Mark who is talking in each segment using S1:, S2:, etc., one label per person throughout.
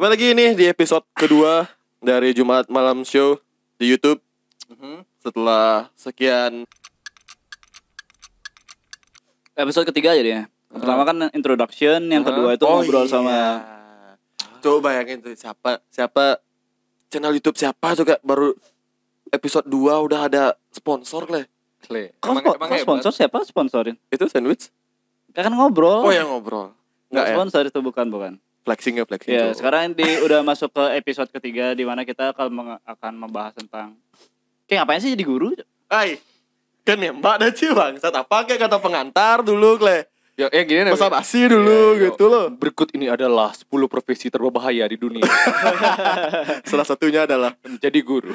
S1: Kembali lagi nih di episode kedua dari Jumat Malam Show
S2: di YouTube. Mm-hmm. Setelah sekian Episode ketiga jadinya. pertama kan introduction, yang kedua itu Oh ngobrol iya. sama Coba bayangin tuh siapa siapa channel YouTube siapa tuh baru episode 2 udah ada sponsor leh. Kle. Kok kok sponsor siapa sponsorin? Itu sandwich? Kan, ngobrol. Oh ya ngobrol. Nggak ya? sponsor itu bukan bukan
S1: flexing ya flexing. Ya, sekarang
S2: di udah masuk ke episode ketiga di mana kita akan akan membahas tentang kayak ngapain sih jadi guru? Hai. Kan ya Mbak dan Bang. bangsat apa
S1: kayak kata pengantar dulu kle. Ya, ya gini nih. Masa basi dulu ya, ya, ya, gitu loh. Berikut ini adalah 10 profesi terbahaya di dunia. Salah satunya adalah menjadi guru.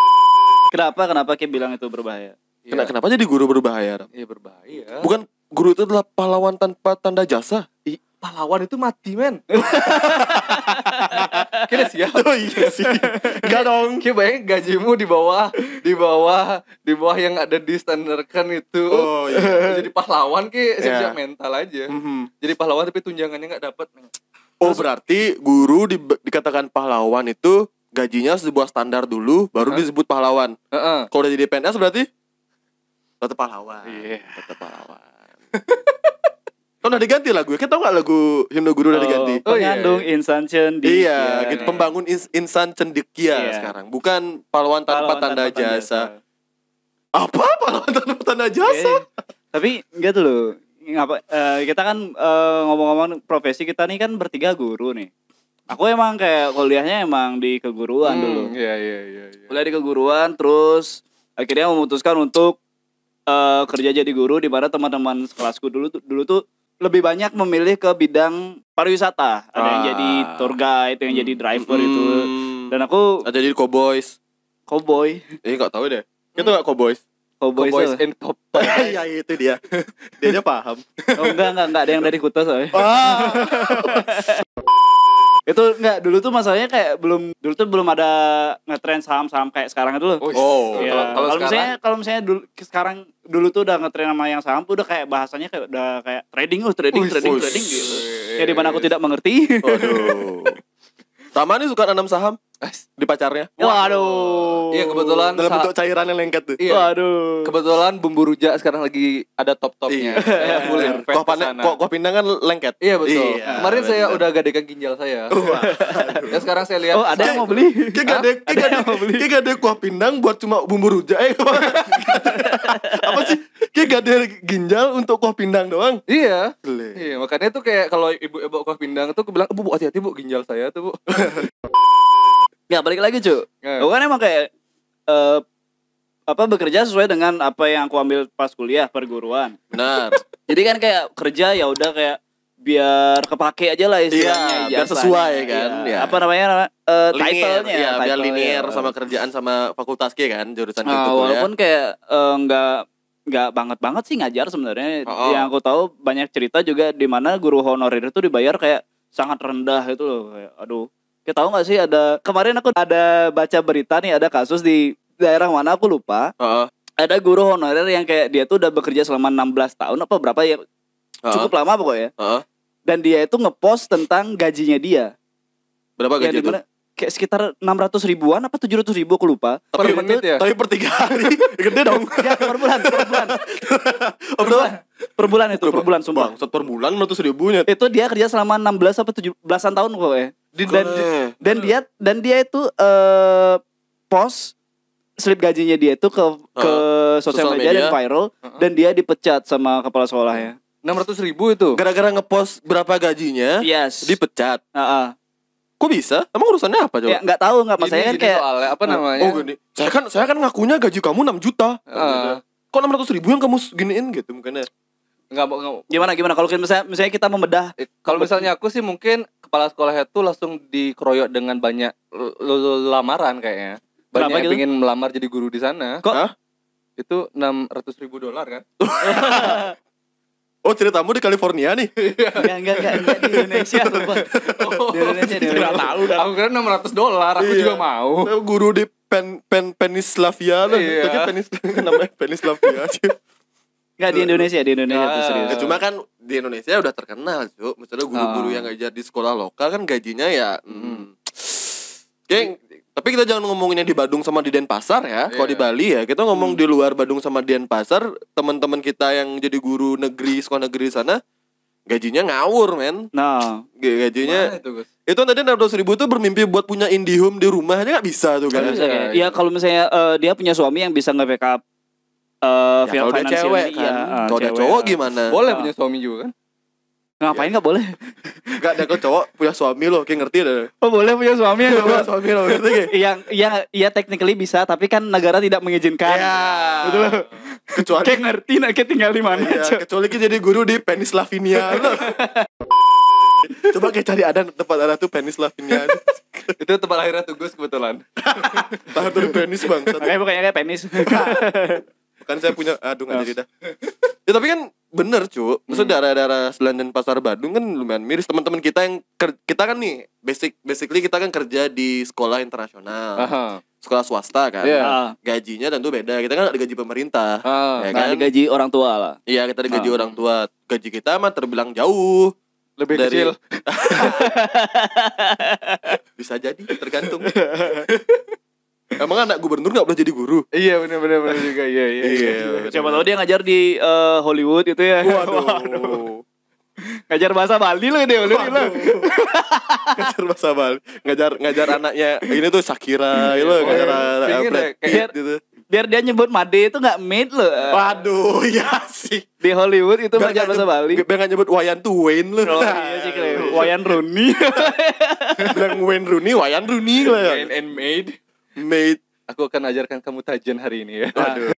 S2: kenapa kenapa kayak bilang itu berbahaya? Kenapa, ya. kenapa jadi guru
S1: berbahaya?
S2: Iya berbahaya. Bukan
S1: guru itu adalah pahlawan tanpa tanda jasa?
S2: pahlawan itu mati men
S1: kira sih ya oh, iya sih gak dong kira bayangin gajimu di bawah di bawah di bawah yang ada di standar kan itu oh, iya. jadi pahlawan ki siap-siap iya. mental aja mm -hmm. jadi pahlawan tapi tunjangannya nggak dapat oh berarti guru di, dikatakan pahlawan itu gajinya sebuah standar dulu baru -huh. disebut pahlawan uh -huh. kalau udah jadi PNS berarti tetap pahlawan yeah. tetap pahlawan Kan udah diganti lagu ya. Kita tau gak lagu Himno Guru udah oh, diganti? Oh, Pengandung iya. iya, iya. Insan Cendikia. Iya, iya gitu. Pembangun Insan Cendikia iya. sekarang. Bukan
S2: pahlawan tanpa pahlawan tanda, tanda jasa. Apa pahlawan tanpa tanda jasa? Okay. Tapi enggak tuh loh. Ngapa, uh, kita kan uh, ngomong-ngomong profesi kita nih kan bertiga guru nih. Aku emang kayak kuliahnya emang di keguruan hmm, dulu. Iya, iya, iya, iya. Kuliah di keguruan terus akhirnya memutuskan untuk uh, kerja jadi guru di mana teman-teman kelasku dulu dulu tuh lebih banyak memilih ke bidang pariwisata. Ada ah. yang jadi ah. tour guide, yang hmm. jadi driver hmm. itu. Dan aku ada jadi cowboys. Cowboy. Eh nggak tahu deh.
S1: Itu nggak cowboys.
S2: Cowboys, cowboys and cowboys. ya itu dia. Dia aja paham. Oh enggak enggak enggak ada yang dari Kuta soalnya. Ah. itu enggak dulu tuh masalahnya kayak belum dulu tuh belum ada ngetren saham-saham kayak sekarang itu loh. Oh. Ya. Kalau misalnya kalau misalnya dulu sekarang dulu tuh udah ngetren sama yang saham udah kayak bahasanya kayak udah kayak trading oh trading Uish. trading trading gitu. Ya di mana aku tidak mengerti. Waduh. nih suka nanam saham? di pacarnya. Waduh.
S1: Iya kebetulan dalam bentuk cairan yang lengket tuh. Iya. Waduh. Kebetulan bumbu rujak sekarang lagi ada top-topnya. Iya. Bulir. Kok kok kok pindang kan lengket. Iya betul. Iya, Kemarin bener. saya udah gadekan
S2: ginjal saya. Wah, ya sekarang saya lihat. Oh, ada yang mau
S1: beli? Ki gade ki gade ki gade kuah pindang buat cuma bumbu rujak. Eh, apa sih? Ki gade ginjal untuk kuah pindang doang. Iya.
S2: Iya, makanya tuh kayak kalau ibu-ibu kuah pindang tuh bilang, bu hati-hati Bu, ginjal saya tuh, Bu." Ya balik lagi cu yeah. kan emang kayak uh, apa bekerja sesuai dengan apa yang aku ambil pas kuliah perguruan. Benar. Jadi kan kayak kerja ya udah kayak biar kepake aja lah iya, istilahnya. Kan, iya, biar sesuai ya, kan. Ya. Apa namanya uh, title-nya ya, title biar linear ya. sama kerjaan sama fakultas kayak kan jurusan uh, walaupun ya. kayak enggak uh, nggak banget banget sih ngajar sebenarnya. Oh, oh. Yang aku tahu banyak cerita juga di mana guru honorer itu dibayar kayak sangat rendah itu loh. Kayak, aduh, kita ya, tahu nggak sih ada kemarin aku ada baca berita nih ada kasus di daerah mana aku lupa. Uh -uh. Ada guru honorer yang kayak dia tuh udah bekerja selama 16 tahun apa berapa ya? Uh -uh. Cukup lama pokoknya. Uh -uh. Dan dia itu ngepost tentang gajinya dia. Berapa gaji ya, itu? kayak sekitar 600 ribuan apa 700 ribu aku lupa. Tapi per menit, menit ya? ya. Tapi per tiga hari gede dong. ya per bulan, per bulan. per bulan. Per bulan itu, per bulan sumpah. Bang, per bulan 600 ribunya. Itu dia kerja selama 16 apa 17-an tahun kok ya. Dan, dan, dia dan dia itu uh, pos slip gajinya dia itu ke ah, ke uh, sosial media, media dan viral uh ah, -huh. Ah. dan dia dipecat sama kepala sekolahnya.
S1: 600 ribu itu. Gara-gara ngepost berapa gajinya? Yes. Dipecat. Uh -uh. Kok bisa? Emang urusannya apa coba? Ya nggak tahu nggak pas saya kan kayak soalnya, apa oh, namanya? Oh gini, saya kan saya kan ngakunya gaji kamu 6 juta. Uh. Kok enam ratus ribu yang kamu giniin gitu mungkin ya?
S2: Enggak, mau. gimana gimana kalau misalnya misalnya kita membedah eh, kalau misalnya aku sih mungkin
S1: kepala sekolah itu langsung dikeroyok dengan banyak lamaran kayaknya banyak Kenapa yang gitu? ingin melamar jadi guru di sana kok Hah? itu enam ratus ribu dolar kan Oh ceritamu di California nih? Enggak, enggak, enggak, di Indonesia lupa. Oh, di Indonesia, di Indonesia. tahu Aku kira 600 dolar, aku iya. juga mau. Eh, guru di Pen Pen Penislavia lah. Iya. Tapi Penis namanya Penislavia sih. Enggak di Indonesia, di Indonesia nah. tuh ah. serius. Cuma kan di Indonesia udah terkenal, Cuk. Misalnya guru-guru ah. yang ngajar di sekolah lokal kan gajinya ya hmm. Geng, tapi kita jangan ngomongin yang di Badung sama di Denpasar ya. Yeah. Kalau di iya. Bali ya, kita ngomong hmm. di luar Badung sama Denpasar, teman-teman kita yang jadi guru negeri, sekolah negeri sana gajinya ngawur, men. Nah, gajinya itu, Gus?
S2: Itu tadi ribu tuh bermimpi buat punya Indihome di rumah aja nggak bisa tuh kan. Bisa, ya, ya. kalau misalnya uh, dia punya suami yang bisa nge-backup uh, ya, kalau dia cewek iya. kan. Iya, uh, kalau dia cowok uh, gimana? Boleh ah. punya
S1: suami juga kan? Ngapain nggak boleh? Gak ada kok cowok punya suami loh, kayak ngerti deh.
S2: Oh boleh punya suami ya? punya suami loh, gitu yang iya, iya, iya, technically bisa, tapi kan negara tidak mengizinkan. Iya.
S1: Betul loh. Kecuali kayak ngerti nak kayak tinggal di mana? Iya, kecuali kita jadi guru di penis Lavinia
S2: Coba kayak cari ada
S1: tempat ada tuh penis lavinia. itu tempat tuh tugas kebetulan. tahu penis bang.
S2: Makanya bukannya kayak penis.
S1: Kan saya punya, aduh nggak jadi dah ya tapi kan bener cu maksudnya hmm. daerah-daerah Selandan Pasar Badung kan lumayan miris teman-teman kita yang kita kan nih basic basically kita kan kerja di sekolah internasional uh-huh.
S2: sekolah swasta kan yeah.
S1: Iya. gajinya tentu beda kita kan ada gaji pemerintah
S2: uh, ya nah, kan? nah, gaji orang tua lah
S1: iya kita ada gaji uh. orang tua gaji kita mah terbilang jauh lebih dari... kecil bisa jadi tergantung Emang anak gubernur
S2: gak boleh jadi guru? Iya bener benar juga iya iya. iya, iya, iya Siapa tahu dia ngajar di uh, Hollywood itu ya. Waduh. Waduh. Ngajar bahasa Bali loh dia, loh
S1: Ngajar bahasa Bali, ngajar ngajar anaknya ini tuh Shakira gitu loh, ngajar anak Brad
S2: ya, gitu. Biar dia nyebut Made itu gak made loh. Waduh, ya sih. Di Hollywood itu ngajar bahasa Bali. Biar gak nyebut Wayan tuh Wayne loh. Oh, iya sih, iya. Wayan Rooney. Bilang Wayne Rooney, Wayan Rooney loh Wayne and made mate. Aku akan ajarkan kamu tajen hari ini ya. Waduh.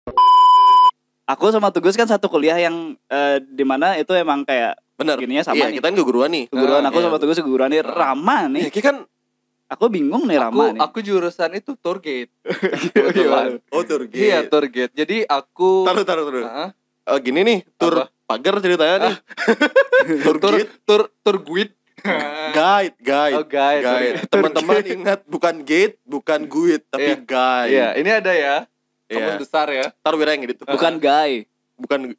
S2: Aku sama Tugas kan satu kuliah yang uh, eh, dimana itu emang kayak Bener. ya sama iya, nih. Kita kan keguruan nih. Keguruan ah, aku iya. sama Tugas keguruan nih Rama nih. Ya, kan Aku bingung nih Rama aku, nih. Aku jurusan itu tour guide.
S1: oh tour guide. Iya tour guide. Jadi aku. Taruh taruh taruh. Uh -huh. Eh, gini nih tour pagar ceritanya nih. Ah. tour, tour guide. Tour tour guide. guide, guide. Oh, guide. guide. Teman-teman ingat bukan gate, bukan guide, tapi yeah. guide. Iya, yeah. ini ada ya. Iya. teman yeah. besar ya. Taruh wira yang gitu. Bukan guy. Bukan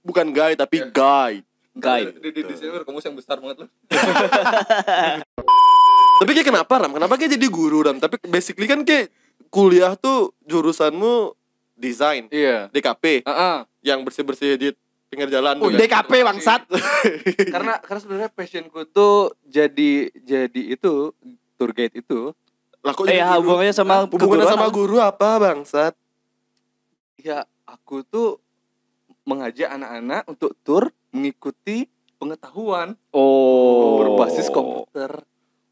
S1: bukan guy tapi yeah. guide. Guide. Di, di, di sini kamu yang besar banget loh. tapi kayak kenapa Ram? Kenapa kayak jadi guru Ram? Tapi basically kan kayak kuliah tuh jurusanmu desain. Iya. Yeah. DKP. Uh -uh. Yang bersih-bersih edit pinggir jalan oh, DKP ya. bangsat karena karena sebenarnya passionku tuh jadi jadi itu tour guide itu lah kok eh, ya, hubungannya
S2: sama hubungannya sama guru apa
S1: bangsat ya aku tuh mengajak anak-anak
S2: untuk tour mengikuti pengetahuan oh berbasis komputer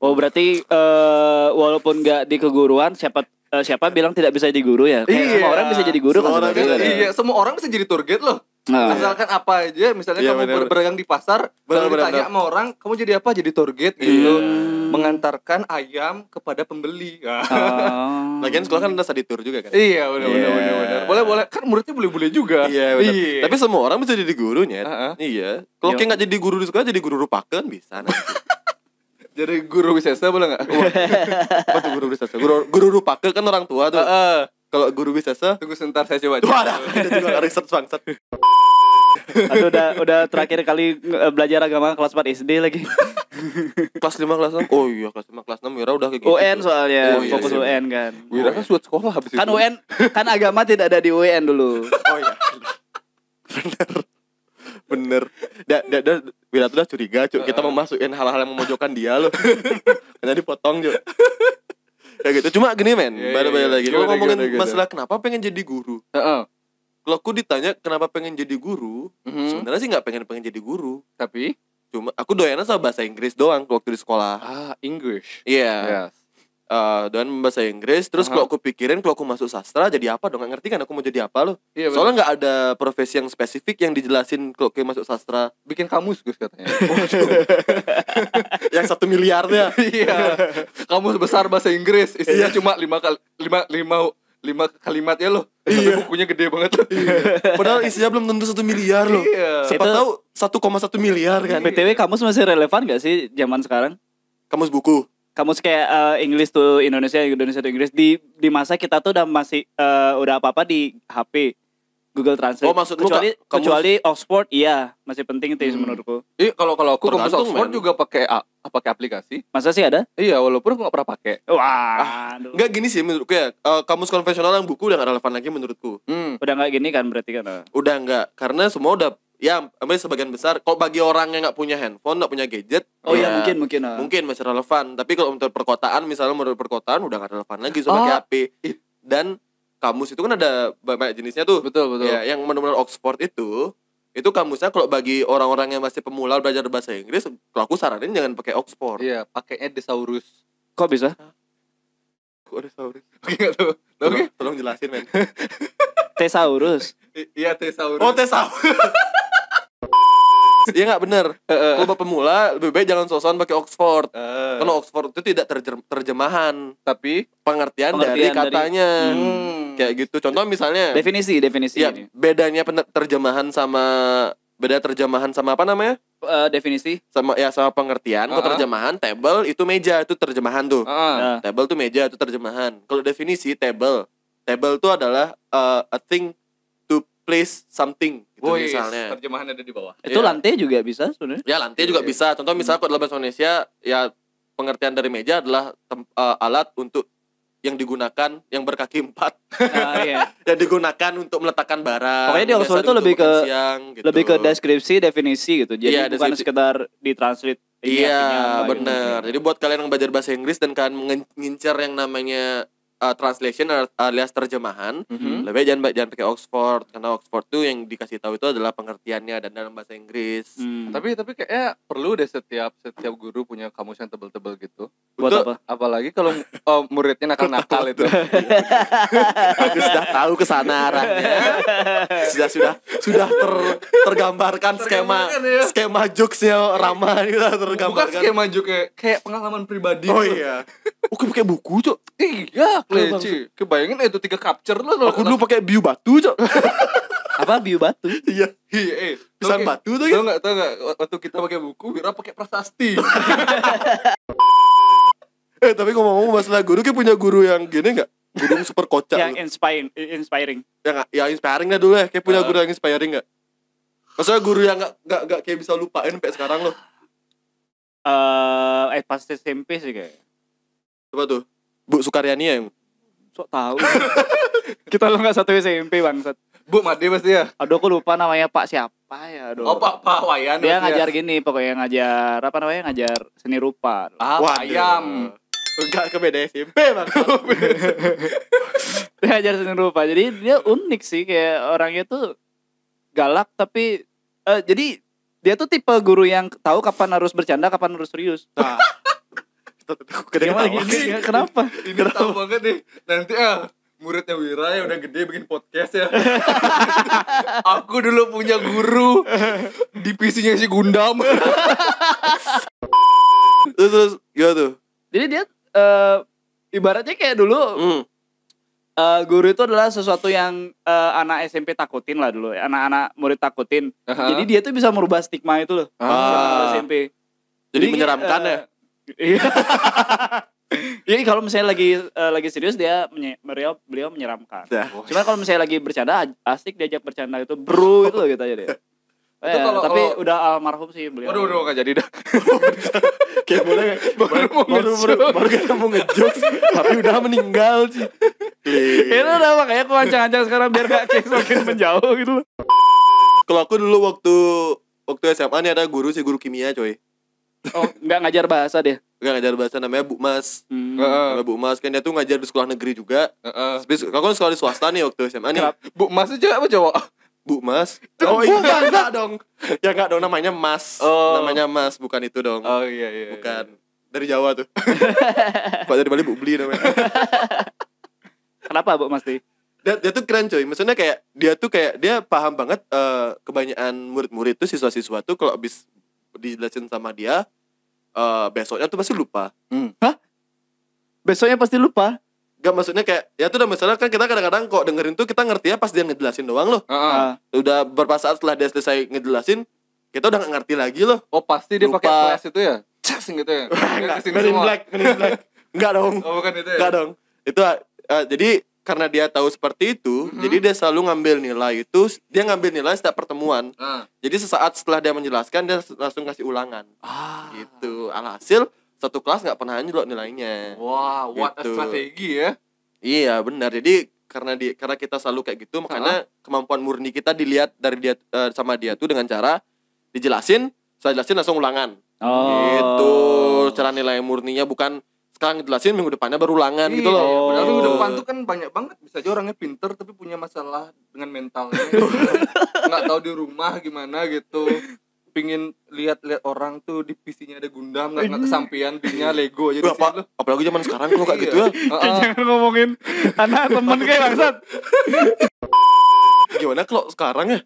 S2: oh berarti uh, walaupun nggak di keguruan siapa uh, siapa bilang tidak bisa jadi guru ya? Kayak iya, semua orang bisa jadi guru semua kan? Orang bisa, iya, iya,
S1: semua orang bisa jadi tour guide loh. Nah, asalkan iya. apa aja, misalnya iya, kamu bener. berdagang di pasar, kalau ditanya sama orang, kamu jadi apa? Jadi tour guide gitu. Iya. Mengantarkan ayam kepada pembeli. Ah. Oh. Lagian sekolah kan udah study tour juga kan? Iya, benar benar yeah. Iya. benar. Boleh boleh kan muridnya boleh-boleh juga. Iya, benar. Iya. Tapi semua orang bisa jadi gurunya. Uh -huh. Iya. Kalau iya. kayak nggak jadi guru di sekolah jadi guru rupakan bisa. Nanti. Jadi guru wisata boleh nggak? Apa tuh guru wisata? Guru guru ke kan orang tua tuh. Uh,
S2: Kalau guru wisata, tunggu sebentar saya coba. Tuh ada, juga riset bangsat. Aduh udah udah terakhir kali eh, belajar agama kelas 4 SD lagi. kelas 5 kelas
S1: 6. Oh iya kelas 5 kelas 6 Wira udah kayak gitu. UN soalnya, oh, iya, fokus iya. iya. UN kan. Wira kan suat sekolah habis
S2: kan itu. Kan UN kan agama tidak ada di UN dulu.
S1: Oh iya. Benar bener da da da, bila tuh udah curiga cuy kita mau masukin hal-hal yang memojokkan dia loh karena dipotong cuy ya gitu cuma gini men yeah, balik iya, yeah, lagi kalau ngomongin gimana, gimana. masalah kenapa pengen jadi guru uh -uh. kalau aku ditanya kenapa pengen jadi guru mm -hmm. sebenarnya sih nggak pengen pengen jadi guru tapi cuma aku doyan sama bahasa Inggris doang waktu di sekolah ah English iya yeah. yes uh, dan bahasa Inggris terus uh -huh. kalau aku pikirin kalau aku masuk sastra jadi apa dong nggak ngerti kan aku mau jadi apa loh iya, bener. soalnya nggak ada profesi yang spesifik yang dijelasin kalau kayak masuk sastra bikin kamus Gus katanya yang satu miliarnya iya kamus besar bahasa Inggris isinya iya. cuma lima kali lima lima
S2: lima kalimat ya loh iya. Tapi bukunya gede banget loh iya. Padahal
S1: isinya belum tentu satu miliar loh iya. Siapa tahu
S2: satu koma satu miliar kan BTW kamus masih relevan gak sih zaman sekarang? Kamus buku kamu kayak uh, English to Indonesia, Indonesia to English di di masa kita tuh udah masih uh, udah apa apa di HP Google Translate. Oh, maksud kecuali gak, kecuali Oxford iya, masih penting itu hmm. menurutku. Iya, kalau kalau aku kamu Oxford man. juga pakai apa pakai aplikasi.
S1: Masa sih ada? Iya, walaupun aku gak pernah pakai. Wah. Ah, gini sih menurutku ya. Uh, kamus konvensional yang buku udah gak relevan lagi menurutku. Hmm. Udah gak gini kan berarti kan. Udah nggak karena semua udah ya ambil sebagian besar kok bagi orang yang nggak punya handphone nggak punya gadget oh ya, ya mungkin mungkin uh. mungkin masih relevan tapi kalau untuk perkotaan misalnya menurut perkotaan udah nggak relevan lagi sebagai oh. HP dan kamus itu kan ada banyak jenisnya tuh betul betul ya yang menurut Oxford itu itu kamusnya kalau bagi orang-orang yang masih pemula belajar bahasa Inggris kalau aku saranin jangan pakai Oxford iya pakainya Thesaurus kok bisa kok Thesaurus oke nggak tuh. tolong, tolong jelasin men
S2: Tesaurus
S1: iya Tesaurus oh Tesaurus Iya nggak bener. Eh, eh. Kalau bapak pemula lebih baik jangan sosokan pakai Oxford. Eh, Karena Oxford itu tidak terjemahan, tapi pengertian, dari katanya. Hmm. Kayak gitu. Contoh misalnya definisi definisi. Ya, bedanya terjemahan sama beda terjemahan sama apa namanya?
S2: Uh, definisi sama ya
S1: sama pengertian. Uh -huh. Kalau terjemahan table itu meja, itu terjemahan tuh. Uh -huh. nah, table tuh meja, itu terjemahan. Kalau definisi table, table itu adalah uh, a thing to place something gitu Wih, misalnya. Terjemahan ada di bawah.
S2: Itu ya. lantai juga bisa sebenarnya. Ya
S1: lantai juga iya. bisa. Contoh misalnya kalau dalam bahasa Indonesia ya pengertian dari meja adalah tem, uh, alat untuk yang digunakan yang berkaki empat uh, iya. dan digunakan untuk meletakkan barang. Pokoknya di Oxford itu lebih ke siang,
S2: gitu. lebih ke deskripsi definisi gitu. Jadi yeah, bukan deskripsi. sekedar
S1: ditranslate. Iya, yeah, gitu. benar. Jadi buat kalian yang belajar bahasa Inggris dan kalian mengincar yang namanya uh, translation alias terjemahan mm-hmm. lebih jangan jangan pakai Oxford karena Oxford tuh yang dikasih tahu itu adalah pengertiannya dan dalam bahasa Inggris mm. tapi tapi kayaknya perlu deh setiap setiap guru punya kamus yang tebel-tebel gitu buat apa apalagi kalau oh, muridnya nakal-nakal itu aku sudah tahu kesana arahnya sudah sudah sudah ter, tergambarkan, skema ya. skema jokesnya ramah gitu tergambarkan bukan skema jokes
S2: kayak pengalaman pribadi oh gitu. iya
S1: Oke oh, pakai buku, Cok.
S2: Iya, leci.
S1: Kebayangin itu tiga capture lo. Aku dulu pakai biu batu, Cok. Apa biu batu? Iya. Iya, eh. batu tuh ya. Tahu enggak, tahu waktu kita pakai buku, Wira pakai prasasti. eh, tapi ngomong-ngomong masalah guru, kayak punya guru yang gini enggak? Guru yang super kocak. yang inspiring, inspiring. Ya, ya inspiring lah dulu ya. Kayak punya ah. guru yang inspiring enggak? Maksudnya guru yang gak, gak, gak kayak bisa lupain sampai sekarang loh. Eh, pasti eh
S2: SMP sih kayak. Coba tuh. Bu Sukaryani ya. Sok tau Kita lo nggak satu SMP bang. Bu Madi pasti ya. Aduh aku lupa namanya Pak siapa ya.
S1: Aduh. Oh Pak Pak Wayan. Dia ya? ngajar ya.
S2: gini pokoknya ngajar apa namanya ngajar seni rupa. Ah, Wayam. Enggak ke beda SMP bang. Oh, dia ngajar seni rupa. Jadi dia unik sih kayak orangnya tuh galak tapi uh, jadi dia tuh tipe guru yang tahu kapan harus bercanda, kapan harus serius. Nah. Kenapa ini, Kenapa? Ini tahu banget nih. Nanti ah muridnya
S1: Wira yang udah gede bikin podcast ya. Aku dulu punya guru
S2: di PC-nya si Gundam. terus terus gimana tuh? Jadi dia uh, ibaratnya kayak dulu mm. uh, guru itu adalah sesuatu yang uh, anak SMP takutin lah dulu, anak-anak murid takutin. Uh -huh. Jadi dia tuh bisa merubah stigma itu loh. Ah. SMP. Jadi, Jadi menyeramkan uh, ya Iya. Jadi kalau misalnya lagi uh, lagi serius dia beliau beliau menyeramkan. Nah. Cuma kalau misalnya lagi bercanda asik diajak bercanda itu bro oh. itu gitu aja dia. Eh, kalau, tapi kalau, udah almarhum sih beliau. Waduh, waduh, gak jadi dah. Kayak boleh baru,
S1: baru, baru, baru, baru kita mau ngejok tapi udah meninggal sih.
S2: Itu udah makanya aku ancang-ancang sekarang biar gak kayak semakin menjauh gitu loh.
S1: Kalau aku dulu waktu waktu SMA nih ada guru sih guru kimia coy. Oh, nggak ngajar bahasa deh? Gak ngajar bahasa namanya Bu Mas. Hmm. -uh. Bu Mas kan dia tuh ngajar di sekolah negeri juga. Heeh. Uh Kau kan sekolah di swasta nih waktu SMA nih. Bu Mas itu apa cowok? Bu Mas. Oh iya enggak dong. Ya enggak dong namanya Mas. Oh. Namanya Mas bukan itu dong. Oh iya iya. iya. Bukan. Iya. Dari Jawa tuh. Pak dari Bali Bu Bli namanya. Kenapa Bu Mas sih? dia, dia tuh keren coy maksudnya kayak dia tuh kayak dia paham banget uh, kebanyakan murid-murid tuh siswa-siswa tuh kalau abis dijelasin sama dia uh, besoknya tuh pasti lupa hmm. hah
S2: besoknya pasti lupa
S1: Gak maksudnya kayak ya tuh udah misalnya kan kita kadang-kadang kok dengerin tuh kita ngerti ya pas dia ngejelasin doang loh. Uh ah. -huh. Ah. udah beberapa saat setelah dia selesai ngejelasin kita udah gak ngerti lagi loh. Oh pasti dia pakai flash itu ya? Cas gitu ya? nggak Men dong. Oh bukan itu ya? Enggak dong. Itu uh, jadi karena dia tahu seperti itu, mm-hmm. jadi dia selalu ngambil nilai itu, dia ngambil nilai setiap pertemuan. Uh. Jadi sesaat setelah dia menjelaskan, dia langsung kasih ulangan. Ah. Gitu. Alhasil satu kelas nggak pernah anjlok nilainya. Wah, wow, what a gitu. strategi ya. Iya, benar. Jadi karena di karena kita selalu kayak gitu, makanya uh. kemampuan murni kita dilihat dari dia eh, sama dia tuh dengan cara dijelasin, saya jelasin langsung ulangan. Oh. Gitu. Cara nilai murninya bukan sekarang jelasin minggu depannya berulangan gitu iya, gitu loh. Iya, padahal minggu depan tuh kan banyak banget bisa aja orangnya pinter tapi punya masalah dengan mentalnya. Nggak tahu di rumah gimana gitu. Pingin lihat-lihat orang tuh di PC-nya ada Gundam nggak nggak iya. kesampaian dinya Lego aja di Apalagi zaman sekarang kok kayak gitu iya. ya.
S2: Jangan ngomongin anak temen kayak bangsat.
S1: Gimana kalau sekarang ya?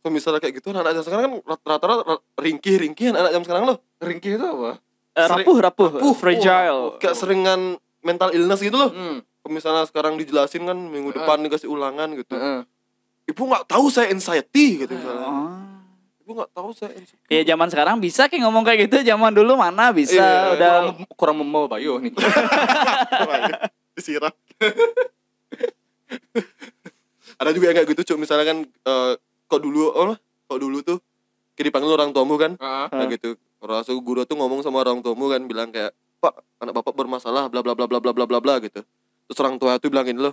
S1: Kalau misalnya kayak gitu anak-anak sekarang kan rata-rata ringkih-ringkih anak-anak zaman sekarang loh. Ringkih itu apa? Eh, rapuh, rapuh, rapuh, fragile. Kayak seringan mental illness gitu loh. Hmm. Misalnya sekarang dijelasin kan minggu depan dikasih ulangan gitu. Uh. Ibu nggak tahu saya anxiety gitu misalnya. Uh
S2: ibu nggak tahu saya insecure. Ya zaman sekarang bisa kayak ngomong kayak gitu, zaman dulu mana bisa yeah, udah
S1: kurang, mem kurang bayu oh nih. Disiram. Ada juga yang kayak gitu, cuk misalnya kan uh, kok dulu oh kok dulu tuh kiri panggil orang tuamu kan, uh -huh. nah, gitu asuh guru tuh ngomong sama orang tuamu kan bilang kayak, "Pak, anak Bapak bermasalah bla bla bla bla bla bla bla bla" gitu. Terus orang tua itu bilangin loh,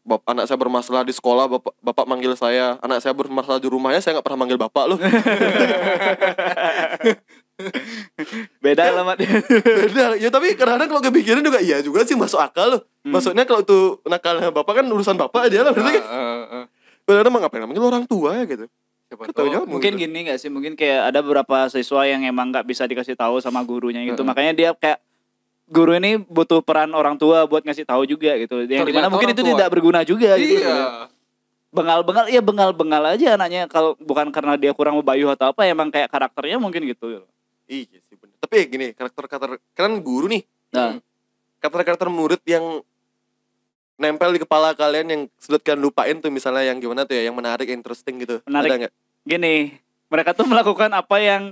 S1: bapak anak saya bermasalah di sekolah, bapak, bapak manggil saya. Anak saya bermasalah di rumahnya, saya nggak pernah manggil bapak loh. Beda lah, Mat.
S2: Beda.
S1: Ya tapi kadang-kadang kalau kepikiran juga iya juga sih masuk akal loh. Hmm. Maksudnya kalau itu nakalnya bapak kan urusan bapak aja lah berarti kan. Uh, ah, uh, ah, uh. Ah. Kadang-kadang ngapain manggil orang tua ya gitu
S2: mungkin gitu. gini gak sih mungkin kayak ada beberapa siswa yang emang nggak bisa dikasih tahu sama gurunya gitu hmm. makanya dia kayak guru ini butuh peran orang tua buat ngasih tahu juga gitu yang dimana mungkin itu tua. tidak berguna juga gitu iya. gitu bengal-bengal ya bengal-bengal aja anaknya kalau bukan karena dia kurang membayu atau apa emang kayak karakternya mungkin gitu iya sih tapi gini karakter karakter kan guru nih nah.
S1: karakter karakter murid yang nempel di kepala
S2: kalian yang sudah kalian lupain tuh misalnya yang gimana tuh ya yang menarik interesting gitu menarik. ada nggak gini mereka tuh melakukan apa yang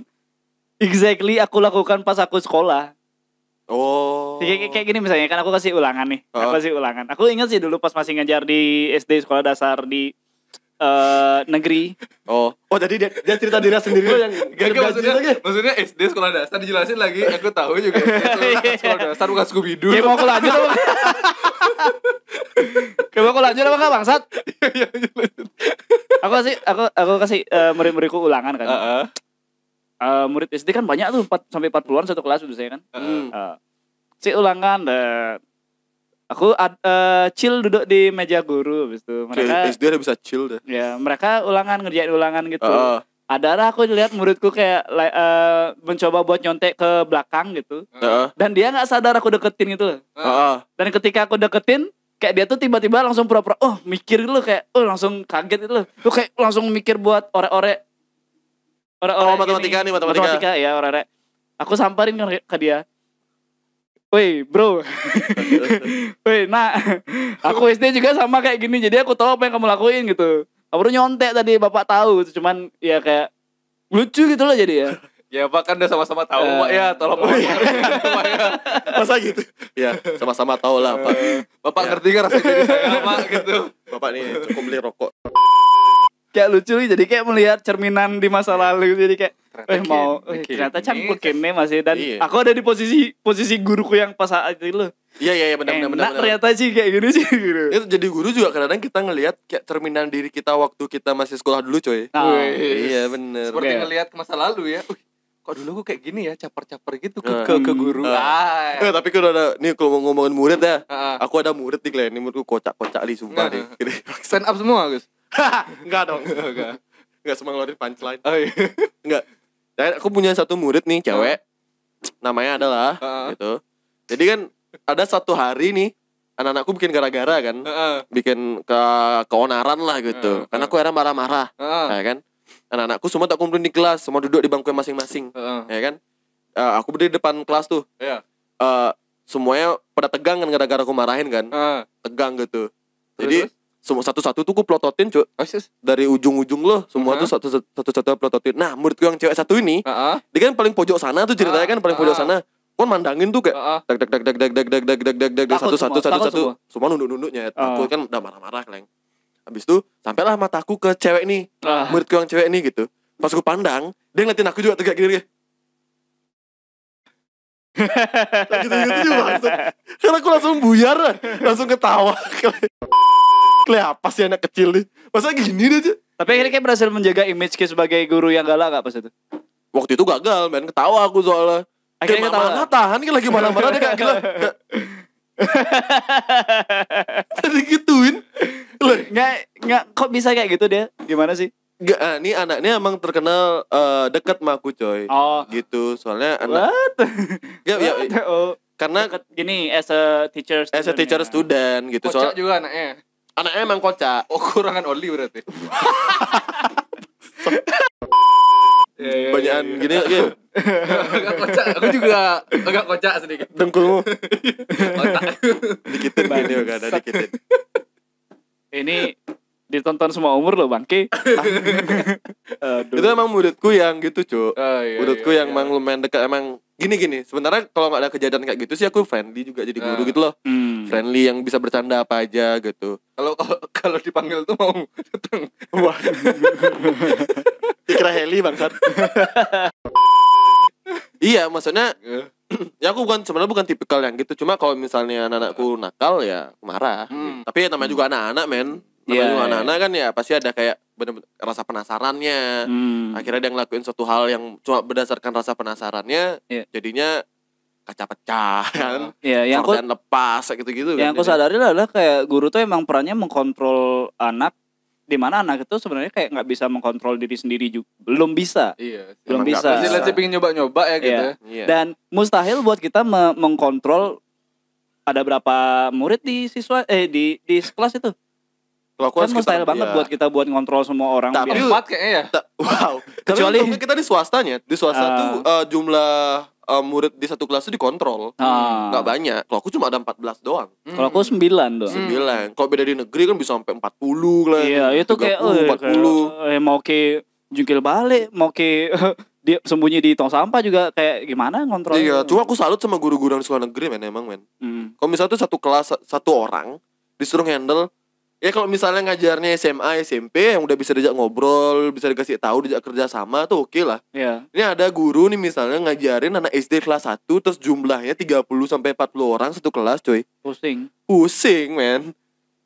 S2: exactly aku lakukan pas aku sekolah Oh. Kayak, kayak gini misalnya kan aku kasih ulangan nih. Oh. Aku kasih ulangan. Aku ingat sih dulu pas masih ngajar di SD sekolah dasar di uh, negeri. Oh. Oh, jadi dia, dia
S1: cerita diri sendiri oh, yang gak, gitu, gak maksudnya,
S2: lagi. maksudnya SD sekolah dasar dijelasin lagi. Aku tahu juga. sekolah dasar bukan Scooby Doo. Ya mau aku lanjut Coba aku lanjut apa enggak bangsat? Iya, iya, iya, aku kasih aku aku kasih uh, murid-muridku ulangan kan. Uh -uh. Uh, murid SD kan banyak tuh 4 sampai 40-an satu kelas biasanya kan. Uh -uh. Uh, si ulangan uh, aku ad, uh, chill duduk di meja guru habis itu mereka SD
S1: udah bisa chill deh. Ya,
S2: mereka ulangan ngerjain ulangan gitu. Uh -uh ada lah aku lihat muridku kayak uh, mencoba buat nyontek ke belakang gitu uh. dan dia nggak sadar aku deketin gitu uh uh. dan ketika aku deketin kayak dia tuh tiba-tiba langsung pura-pura oh mikir lu kayak oh langsung kaget itu lu tuh kayak langsung mikir buat ore-ore ore-ore oh, matematika ini. nih matematika. matematika ya ore-ore aku samperin ke, ke dia Woi bro, woi nak, aku SD juga sama kayak gini jadi aku tahu apa yang kamu lakuin gitu. Kamu nyontek tadi bapak tahu, cuman ya kayak lucu gitu loh jadi ya.
S1: Ya Pak kan udah sama-sama tahu uh, Pak ya tolong oh, iya. Masa gitu? Ya sama-sama tahu lah Pak. Eh, Bapak ya. ngerti kan rasanya jadi saya
S2: Pak gitu. Bapak nih cukup beli rokok. Kayak lucu jadi kayak melihat cerminan di masa iya. lalu jadi kayak eh mau eh, ternyata cangkul kene masih ya, dan iya. aku ada di posisi posisi guruku yang pas saat itu loh. Iya iya iya benar eh, benar ternyata sih kayak gini sih gitu. Itu jadi guru
S1: juga kadang kita ngelihat kayak cerminan diri kita waktu kita masih sekolah dulu coy. Nah, oh, iya benar. Seperti okay. Iya. ngelihat ke masa lalu ya kok dulu gue kayak gini ya caper-caper gitu ke, ke, eh, ke guru uh. Eh, ah. Eh, tapi kalau ada nih kalau mau ngomongin murid ya uh. aku ada murid nih kalian ini muridku kocak-kocak di sumpah nih stand up semua Gus enggak dong enggak enggak semua ngeluarin punchline oh, iya. enggak dan aku punya satu murid nih cewek uh. namanya adalah uh. gitu jadi kan ada satu hari nih anak-anakku bikin gara-gara kan uh. bikin ke keonaran lah gitu uh. karena aku era marah-marah uh. kan anak-anakku semua tak kumpulin di kelas semua duduk di bangku masing-masing uh. ya kan uh, aku berdiri depan kelas tuh yeah. uh, semuanya pada tegang kan gara-gara aku marahin kan uh. tegang gitu jadi semua satu-satu tuh ku plototin cuy dari ujung-ujung loh semua uh -huh. tuh satu-satu plototin nah menurutku yang cewek satu ini uh -huh. dia kan paling pojok sana tuh ceritanya uh -huh. kan paling pojok sana kan mandangin tuh kayak dak dak dak dak dak dak dak dak dak dag satu satu satu satu semua nunduk nunduknya aku kan udah marah-marah leng habis itu sampailah mataku ke cewek nih ah. muridku yang cewek nih gitu pas aku pandang dia ngeliatin aku juga tegak gini, gini.
S2: gitu gitu langsung
S1: karena aku langsung buyar langsung ketawa kelihatan
S2: apa sih anak kecil nih masa gini dia tuh tapi akhirnya kayak berhasil menjaga image kayak sebagai guru yang galak gak pas itu waktu itu gagal main ketawa aku soalnya akhirnya ketawa mana tahan
S1: kan lagi marah-marah dia gak gelap
S2: tadi Loh, nggak nggak kok bisa kayak gitu dia? Gimana sih? Gak, eh, ini anaknya emang terkenal
S1: uh, eh, dekat sama aku coy oh. Gitu, soalnya anak What? Gak, ya, ya, ya, oh. Karena deket gini, as a teacher student As a teacher ya. student gitu Kocak
S2: juga anaknya
S1: Anaknya emang kocak Oh kurangan oli berarti
S2: Banyakan iya, iya, gini, iya, gini
S1: agak kocak aku juga agak kocak sedikit dengkulmu otak dikitin ini juga ada dikitin
S2: ini ditonton semua umur loh bang bangke itu emang
S1: muridku yang gitu cuy. oh, iya, muridku iya, yang iya. emang lumayan dekat emang gini gini sebenarnya kalau nggak ada kejadian kayak gitu sih aku friendly juga jadi guru uh. gitu loh hmm. friendly yang bisa bercanda apa aja gitu kalau kalau dipanggil tuh mau datang wah dikira heli bangsat iya maksudnya iya. ya aku bukan sebenarnya bukan tipikal yang gitu cuma kalau misalnya anakku iya. nakal ya aku marah gitu. hmm. tapi ya, namanya juga hmm. anak-anak men namanya yeah, juga iya, anak-anak kan ya pasti ada kayak bener-bener rasa penasarannya hmm. akhirnya dia ngelakuin suatu hal yang cuma berdasarkan rasa penasarannya yeah. jadinya kaca pecah oh, kan ya, yang aku,
S2: lepas gitu-gitu yang kan, aku sadari adalah kayak guru tuh emang perannya mengkontrol anak di mana anak itu sebenarnya kayak nggak bisa mengkontrol diri sendiri juga belum bisa iya, belum bisa masih let's pingin nyoba nyoba ya gitu iya. Ya. Iya. dan mustahil buat kita me mengkontrol ada berapa murid di siswa eh di di kelas itu aku kan mustahil banget iya. buat kita buat ngontrol semua orang tapi empat kayaknya ya wow
S1: kecuali kita di swastanya di swasta uh, tuh uh, jumlah uh, murid di satu kelas itu dikontrol. Ah. Nggak banyak. Kalau aku cuma ada 14 doang. Hmm. Kalau aku 9 doang. 9. Hmm. Kalau beda di negeri kan
S2: bisa sampai 40 lah. Iya, itu 30, kayak eh, empat 40. Kayak, eh, mau ke jungkil balik, mau ke dia sembunyi di tong sampah juga kayak gimana ngontrol. Iya, cuma aku salut sama guru-guru
S1: di sekolah negeri men emang men. Hmm. Kalau misalnya tuh satu kelas satu orang disuruh handle ya kalau misalnya ngajarnya SMA SMP yang udah bisa diajak ngobrol bisa dikasih tahu diajak kerja sama tuh oke okay lah yeah. ini ada guru nih misalnya ngajarin anak SD kelas 1 terus jumlahnya 30 sampai 40 orang satu kelas coy pusing pusing men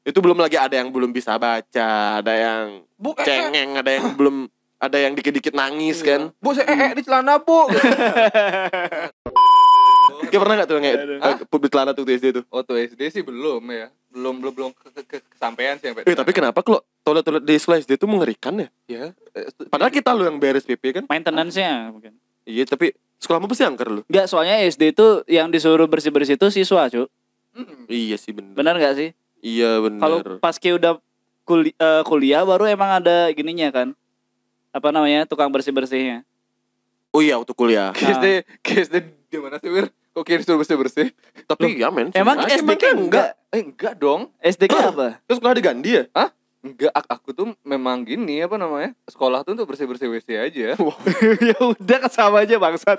S1: itu belum lagi ada yang belum bisa baca ada yang eh, eh. cengeng ada yang belum ada yang dikit-dikit nangis iya. kan bu saya eh, eh di celana bu Oke pernah gak tuh nge- di celana tuh SD tuh? Oh tuh SD sih belum ya belum belum belum ke, ke, kesampaian sih eh, tapi kenapa kalau toilet toilet di slice SD itu mengerikan ya ya eh, padahal kita lo yang beres
S2: pp kan maintenance nya mungkin iya tapi sekolahmu pasti angker lo Enggak, soalnya SD itu yang disuruh bersih bersih itu siswa cu mm. iya sih benar bener nggak sih iya benar kalau pas ke udah kuli uh, kuliah baru emang ada gininya kan apa namanya tukang bersih bersihnya
S1: oh iya waktu kuliah nah. KSD
S2: KSD di mana sih wir Kok kira itu
S1: bersih-bersih? Tapi Loh, ya men. Emang aja, SDK emang kan enggak? Eh enggak dong. SDK apa? Terus sekolah diganti ya? Hah? Enggak, aku tuh memang gini apa namanya? Sekolah tuh untuk bersih-bersih WC aja.
S2: ya udah kan sama aja bangsat.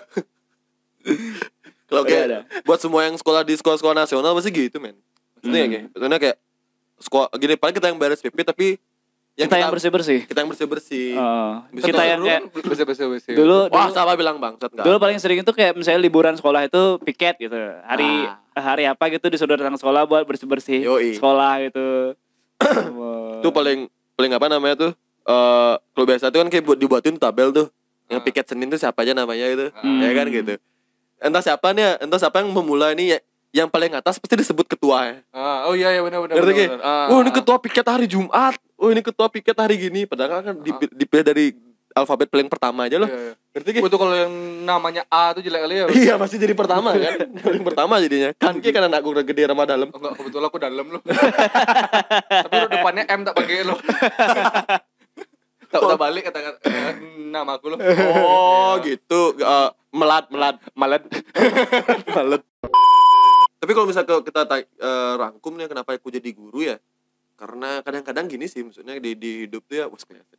S1: Kalau kayak ada. buat semua yang sekolah di sekolah-sekolah nasional pasti gitu men. Maksudnya hmm. kayak, kayak sekolah gini paling kita yang beres PP tapi Ya kita, kita yang bersih bersih. Kita yang bersih bersih. Uh, kita, kita yang kayak bersih bersih bersih. Dulu, wah dulu, salah bilang bang. Enggak. Dulu paling
S2: sering itu kayak misalnya liburan sekolah itu piket gitu. Hari ah. hari apa gitu disuruh datang sekolah buat bersih bersih Yoi. sekolah gitu.
S1: Itu paling paling apa namanya tuh? Uh, kalau biasa tuh kan kayak buat dibuatin tabel tuh. Yang ah. piket Senin tuh siapa aja namanya gitu. Hmm. Ya kan gitu. Entah siapa nih, ya, entah siapa yang memulai nih ya, yang paling atas pasti disebut ketua ya. Ah, oh iya iya benar benar. Berarti, Ah, oh ini ah. ketua piket hari Jumat. Oh ini ketua piket hari gini. Padahal kan ah. dipilih dari alfabet paling pertama aja loh. Berarti, iya. Itu iya. kalau yang namanya A itu jelek kali ya. Iya pasti jadi pertama kan. paling pertama jadinya. Kan kan anak gue gede ramah dalam. enggak oh, kebetulan aku dalam loh. Tapi udah depannya M tak pakai loh. tak udah balik kata kan, eh, nama aku loh. Oh, iya. gitu. Eh, melat melat melat melat tapi kalau misalnya kita uh, rangkum nih kenapa aku jadi guru ya karena kadang-kadang gini sih maksudnya di, di hidup tuh ya wah sekali gitu.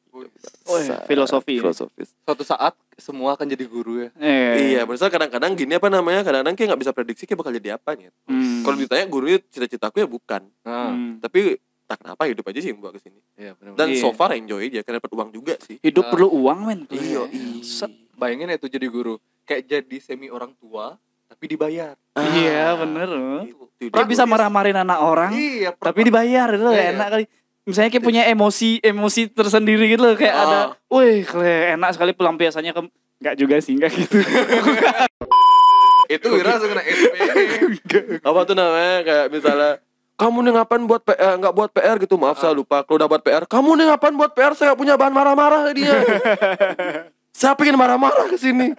S1: oh, ya. filosofi filosofis suatu saat semua akan jadi guru ya eh. iya maksudnya kadang-kadang gini apa namanya kadang-kadang kayak nggak bisa prediksi kayak bakal jadi apa nih hmm. kalau ditanya gurunya cita-citaku ya bukan ah. hmm. tapi tak kenapa hidup aja sih yang buat kesini
S2: ya, bener -bener. dan iya. so far
S1: enjoy aja karena dapat uang juga sih hidup uh, perlu uang men iya, iya. iya. bayangin ya tuh jadi guru kayak jadi semi orang tua tapi dibayar. Iya, ah, iya
S2: bener. Oh. Gitu. Dia bisa marah-marahin anak orang, iya, tapi dibayar itu iya, iya, enak kali. Misalnya kayak punya emosi emosi tersendiri gitu loh kayak oh. ada, ah. wih enak sekali pelampiasannya ke nggak juga sih nggak gitu. itu Wira langsung kena
S1: Apa tuh namanya kayak misalnya kamu nih ngapain buat PR eh, nggak buat PR gitu maaf ah. saya lupa kalau udah buat PR kamu nih ngapain buat PR saya nggak punya bahan marah-marah dia saya pengen marah-marah ke sini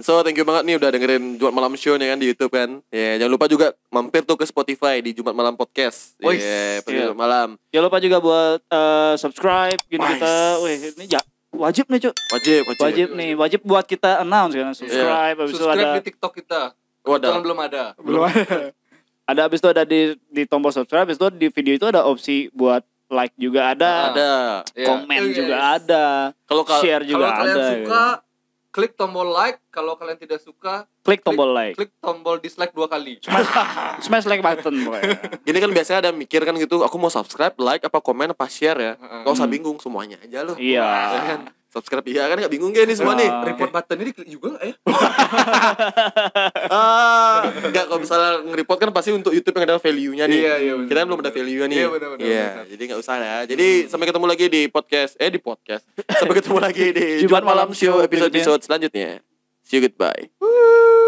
S1: So thank you banget nih udah dengerin Jumat Malam Show nih kan di YouTube kan. Ya yeah, jangan lupa juga mampir tuh ke Spotify di Jumat Malam Podcast. Iya, yeah, yeah. Jumat
S2: Malam. Jangan lupa juga buat uh, subscribe gitu kita. Wih, ini ya wajib nih, Cuk. Wajib, wajib. Wajib nih, wajib buat kita announce kan iya. subscribe yeah. abis subscribe itu ada di TikTok kita. Oh, ada. Kan belum ada. Belum. ada. ada Abis itu ada di di tombol subscribe, Abis itu di video itu ada opsi buat like juga ada, ada, iya. komen yeah. juga yes. ada, kalau share juga ada. Kalau kalian suka,
S1: ya klik tombol like kalau kalian tidak suka
S2: klik tombol like klik
S1: tombol dislike dua kali smash,
S2: smash like button
S1: jadi kan biasanya ada mikir kan gitu aku mau subscribe like apa komen apa share ya hmm. gak usah bingung semuanya aja loh iya yeah. Kan? subscribe iya kan nggak bingung gak nih semua nih ah, report button ini juga eh ah nggak kalau misalnya nge-report kan pasti untuk YouTube yang ada value nya nih iya, iya, bener, kita kan belum ada value nya nih iya, bener, bener, iya, jadi nggak usah ya jadi sampai ketemu lagi di podcast eh di podcast sampai ketemu lagi di Jumat malam show episode episode selanjutnya see you goodbye